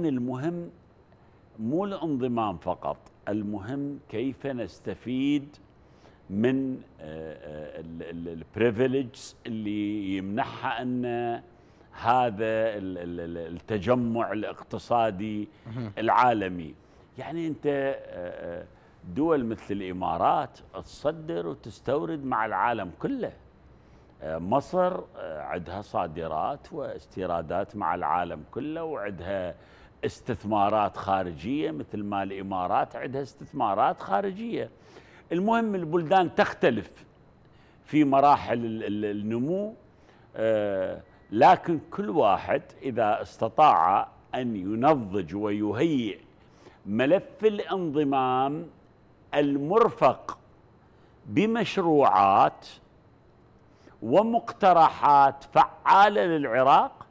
المهم مو الانضمام فقط المهم كيف نستفيد من آه، آه، البريفيليجز اللي يمنحها ان هذا التجمع الاقتصادي العالمي يعني انت آه، دول مثل الامارات تصدر وتستورد مع العالم كله مصر عندها صادرات واستيرادات مع العالم كله وعندها استثمارات خارجية مثل ما الإمارات عندها استثمارات خارجية المهم البلدان تختلف في مراحل النمو آه، لكن كل واحد إذا استطاع أن ينضج ويهيئ ملف الانضمام المرفق بمشروعات ومقترحات فعالة للعراق